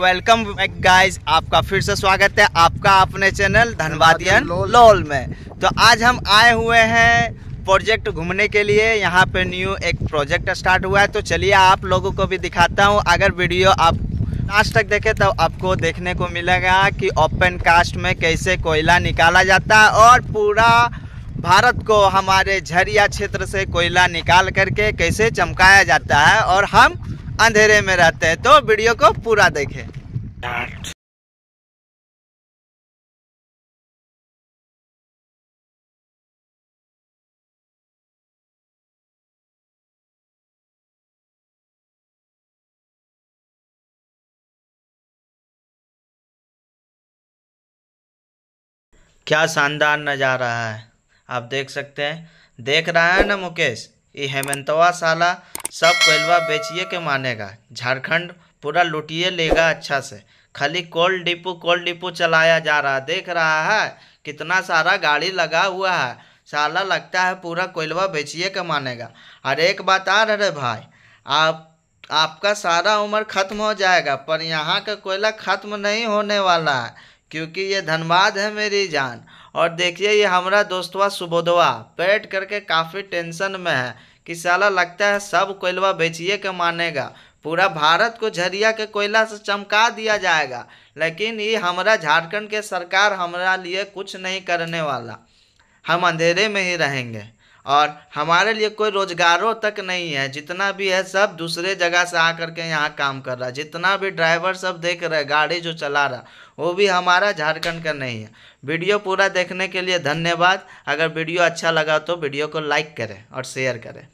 welcome guys आपका फिर से स्वागत है आपका अपने चैनल धनबाद लोल में तो आज हम आए हुए हैं प्रोजेक्ट घूमने के लिए यहाँ पे न्यू एक प्रोजेक्ट स्टार्ट हुआ है तो चलिए आप लोगों को भी दिखाता हूँ अगर वीडियो आप आज तक देखे तो आपको देखने को मिलेगा कि ओपन कास्ट में कैसे कोयला निकाला जाता है और पूरा भारत को हमारे झरिया क्षेत्र से कोयला निकाल करके कैसे चमकाया जाता है और हम अंधेरे में रहते हैं तो वीडियो को पूरा देखें क्या शानदार नज़ारा है आप देख सकते हैं देख रहा है ना मुकेश ये हेमंतवा साला सब कोयलवा बेचिए के मानेगा झारखंड पूरा लुटिए लेगा अच्छा से खाली कोल्ड डिपो कोल्ड डिपो चलाया जा रहा देख रहा है कितना सारा गाड़ी लगा हुआ है साला लगता है पूरा कोयलवा बेचिए के मानेगा और एक बात आ रहा है भाई आप आपका सारा उम्र ख़त्म हो जाएगा पर यहाँ का कोयला ख़त्म नहीं होने वाला है क्योंकि ये धनबाद है मेरी जान और देखिए ये हमारा दोस्तवा सुबोधवा पेट करके काफ़ी टेंशन में है कि साला लगता है सब कोयलवा बेचिए के मानेगा पूरा भारत को झरिया के कोयला से चमका दिया जाएगा लेकिन ये हमारा झारखंड के सरकार हमारा लिए कुछ नहीं करने वाला हम अंधेरे में ही रहेंगे और हमारे लिए कोई रोजगारों तक नहीं है जितना भी है सब दूसरे जगह से आकर के यहाँ काम कर रहा है जितना भी ड्राइवर सब देख रहे गाड़ी जो चला रहा वो भी हमारा झारखंड का नहीं है वीडियो पूरा देखने के लिए धन्यवाद अगर वीडियो अच्छा लगा तो वीडियो को लाइक करें और शेयर करें